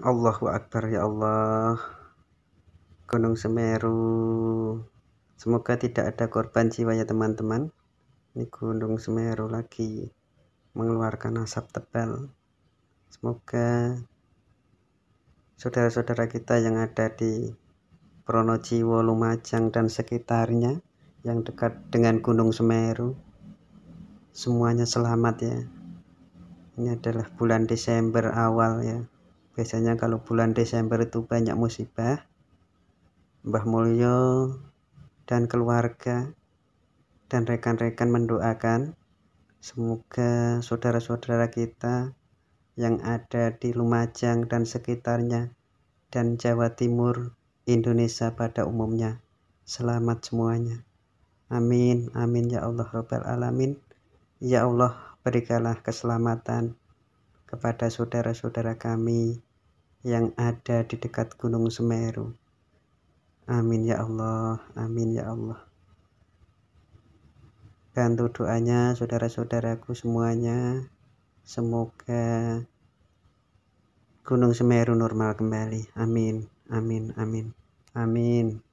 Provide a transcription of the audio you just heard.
Allahu Akbar ya Allah Gunung Semeru semoga tidak ada korban jiwa ya teman-teman ini Gunung Semeru lagi mengeluarkan asap tebal semoga saudara-saudara kita yang ada di Pronojiwo, Lumajang dan sekitarnya yang dekat dengan Gunung Semeru semuanya selamat ya ini adalah bulan Desember awal ya biasanya kalau bulan Desember itu banyak musibah Mbah Mulyo dan keluarga dan rekan-rekan mendoakan semoga saudara-saudara kita yang ada di Lumajang dan sekitarnya dan Jawa Timur Indonesia pada umumnya selamat semuanya amin amin ya Allah robbal alamin ya Allah berikanlah keselamatan kepada saudara-saudara kami yang ada di dekat Gunung Semeru. Amin ya Allah, amin ya Allah. Bantu doanya saudara-saudaraku semuanya. Semoga Gunung Semeru normal kembali. Amin, amin, amin, amin.